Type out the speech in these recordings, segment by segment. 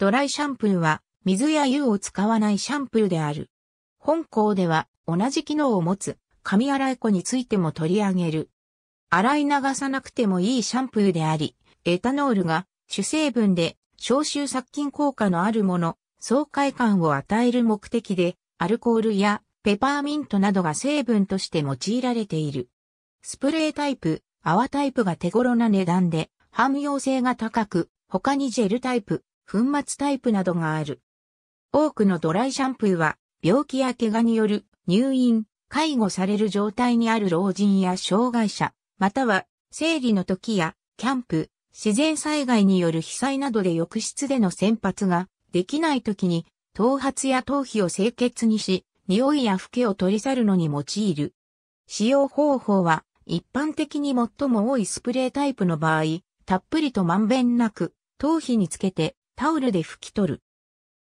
ドライシャンプーは水や油を使わないシャンプーである。本校では同じ機能を持つ髪洗い粉についても取り上げる。洗い流さなくてもいいシャンプーであり、エタノールが主成分で消臭殺菌効果のあるもの、爽快感を与える目的で、アルコールやペパーミントなどが成分として用いられている。スプレータイプ、泡タイプが手頃な値段で、汎用性が高く、他にジェルタイプ、粉末タイプなどがある。多くのドライシャンプーは、病気や怪我による入院、介護される状態にある老人や障害者、または生理の時やキャンプ、自然災害による被災などで浴室での洗髪ができない時に頭髪や頭皮を清潔にし、匂いやフケを取り去るのに用いる。使用方法は一般的に最も多いスプレータイプの場合、たっぷりとまんべんなく頭皮につけてタオルで拭き取る。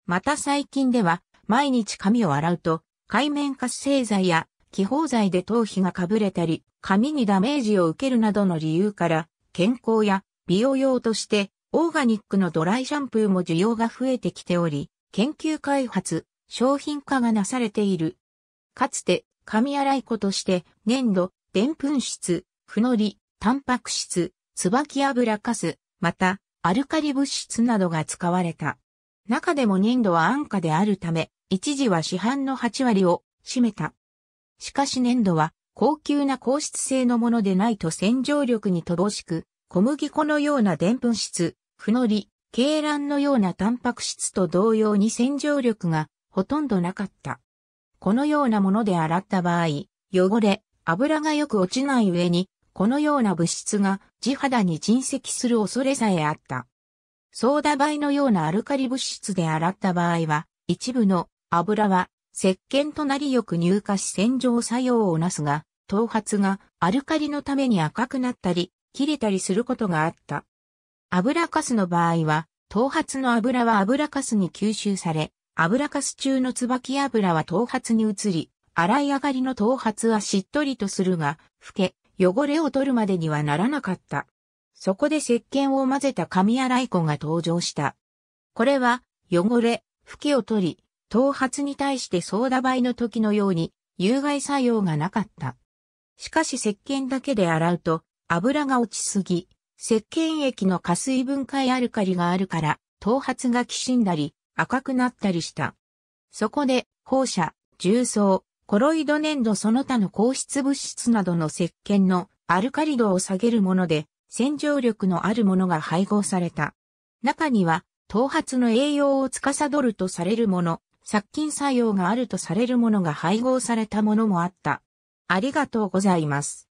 また最近では、毎日髪を洗うと、海面活性剤や気泡剤で頭皮がかぶれたり、髪にダメージを受けるなどの理由から、健康や美容用として、オーガニックのドライシャンプーも需要が増えてきており、研究開発、商品化がなされている。かつて、髪洗い粉として、粘土、でんぷん質、ふのり、タンパク質、椿油かす、また、アルカリ物質などが使われた。中でも粘土は安価であるため、一時は市販の8割を占めた。しかし粘土は高級な硬質性のものでないと洗浄力に乏しく、小麦粉のようなでんぷん質、フのり、鶏卵のようなタンパク質と同様に洗浄力がほとんどなかった。このようなもので洗った場合、汚れ、油がよく落ちない上にこのような物質が地肌に沈積する恐れさえあった。ソーダ灰のようなアルカリ物質で洗った場合は、一部の油は石鹸となりよく乳化し洗浄作用をなすが、頭髪がアルカリのために赤くなったり、切れたりすることがあった。油かすの場合は、頭髪の油は油かすに吸収され、油かす中の椿油は頭髪に移り、洗い上がりの頭髪はしっとりとするが、老け、汚れを取るまでにはならなかった。そこで石鹸を混ぜた紙洗い粉が登場した。これは、汚れ、吹きを取り、頭髪に対してソーダ灰の時のように、有害作用がなかった。しかし石鹸だけで洗うと、油が落ちすぎ、石鹸液の加水分解アルカリがあるから、頭髪がきしんだり、赤くなったりした。そこで、放射、重曹、コロイド粘土その他の硬質物質などの石鹸のアルカリ度を下げるもので、洗浄力のあるものが配合された。中には、頭髪の栄養を司るとされるもの、殺菌作用があるとされるものが配合されたものもあった。ありがとうございます。